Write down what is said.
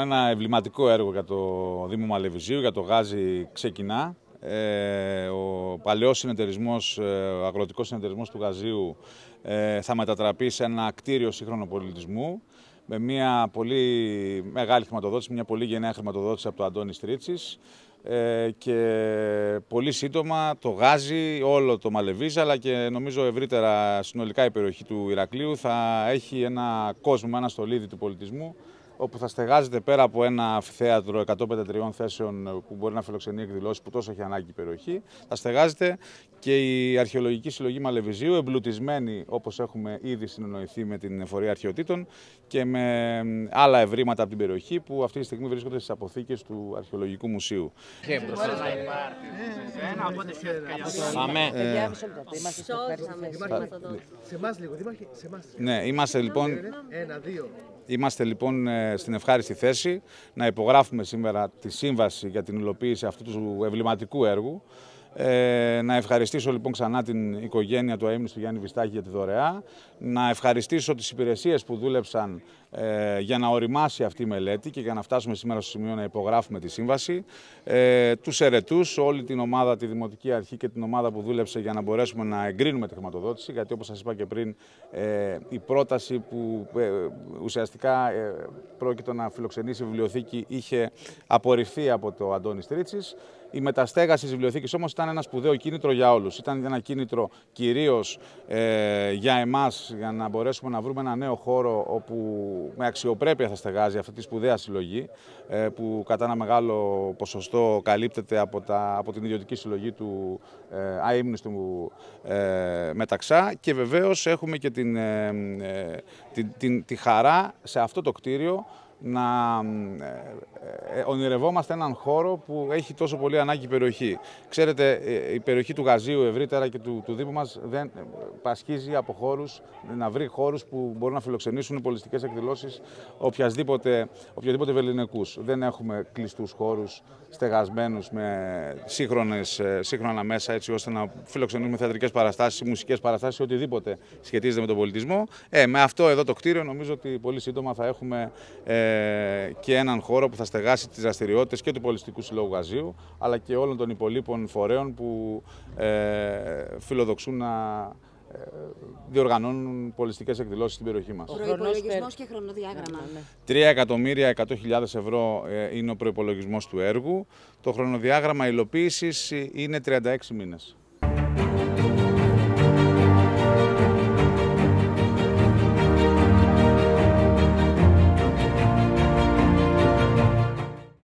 ένα εμβληματικό έργο για το Δήμο Μαλεβιζίου, για το Γάζι ξεκινά. Ε, ο παλαιός συνεταιρισμός, ε, ο αγροτικός συνεταιρισμός του Γαζίου ε, θα μετατραπεί σε ένα κτίριο σύγχρονο πολιτισμού με μια πολύ μεγάλη χρηματοδότηση, μια πολύ γενναία χρηματοδότηση από τον Αντώνη Στρίτσης ε, και πολύ σύντομα το Γάζι, όλο το Μαλεβίζα αλλά και νομίζω ευρύτερα συνολικά η περιοχή του Ηρακλείου θα έχει ένα κόσμο, ένα στολίδι του πολιτισμού όπου θα στεγάζεται πέρα από ένα θέατρο 153 θέσεων ε, που μπορεί να φιλοξενεί εκδηλώσεις που τόσο έχει ανάγκη η περιοχή, θα στεγάζεται και η Αρχαιολογική Συλλογή Μαλεβιζίου, εμπλουτισμένη όπως έχουμε ήδη συνεννοηθεί με την Εφορία Αρχαιοτήτων και με άλλα ευρήματα από την περιοχή που αυτή τη στιγμή βρίσκονται στις αποθήκες του Αρχαιολογικού Μουσείου. Σε Ναι, είμαστε λοιπόν. Ένα, δύο. Είμαστε λοιπόν ε, στην ευχάριστη θέση να υπογράφουμε σήμερα τη σύμβαση για την υλοποίηση αυτού του εμβληματικού έργου. Ε, να ευχαριστήσω λοιπόν ξανά την οικογένεια του του Γιάννη Βιστάκη για τη δωρεά. Να ευχαριστήσω τις υπηρεσίες που δούλεψαν ε, για να οριμάσει αυτή η μελέτη και για να φτάσουμε σήμερα στο σημείο να υπογράφουμε τη σύμβαση. Ε, τους ερετούς, όλη την ομάδα, τη Δημοτική Αρχή και την ομάδα που δούλεψε για να μπορέσουμε να εγκρίνουμε τη χρηματοδότηση, γιατί όπως σας είπα και πριν, ε, η πρόταση που ουσιαστικά ε, πρόκειται να φιλοξενήσει η βιβλιοθήκη είχε απορριφθεί από το Αντώνη Στρίτσης. Η μεταστέγαση της βιβλιοθήκης όμως ήταν ένα σπουδαίο κίνητρο για όλους. Ήταν ένα κίνητρο κυρίως ε, για εμάς, για να μπορέσουμε να βρούμε ένα νέο χώρο όπου με αξιοπρέπεια θα στεγάζει αυτή τη σπουδαία συλλογή, ε, που κατά ένα μεγάλο ποσοστό καλύπτεται από, τα, από την ιδιωτική συλλογή του ε, μεταξύ. Μεταξά. Και βεβαίως έχουμε και ε, ε, την, τη χαρά σε αυτό το κτίριο να ε, ε, ονειρευόμαστε έναν χώρο που έχει τόσο πολύ ανάγκη περιοχή. Ξέρετε, ε, η περιοχή του Γαζίου ευρύτερα και του, του Δήμου μας δεν πασχίζει από χώρους, να βρει χώρους που μπορούν να φιλοξενήσουν πολιτιστικές εκδηλώσεις οποιασδήποτε, οποιοδήποτε βεληνικούς. Δεν έχουμε κλειστούς χώρους στεγασμένους με σύγχρονες, σύγχρονα μέσα έτσι ώστε να φιλοξενούμε θεατρικές παραστάσεις, μουσικές παραστάσεις, οτιδήποτε σχετίζεται με τον πολιτισμό. Ε, με αυτό εδώ το κτίριο νομίζω ότι πολύ σύντομα θα έχουμε και έναν χώρο που θα στεγάσει τις δραστηριότητες και του Πολιστικού Συλλόγου Γαζίου αλλά και όλων των υπολείπων φορέων που ε, φιλοδοξούν να ε, διοργανώνουν πολιστικές εκδηλώσεις στην περιοχή μας. Ο προϋπολογισμός και χρονοδιάγραμμα. 3 ναι. εκατομμύρια 100.000 ευρώ ε, είναι ο προϋπολογισμός του έργου. Το χρονοδιάγραμμα υλοποίησης είναι 36 μήνες.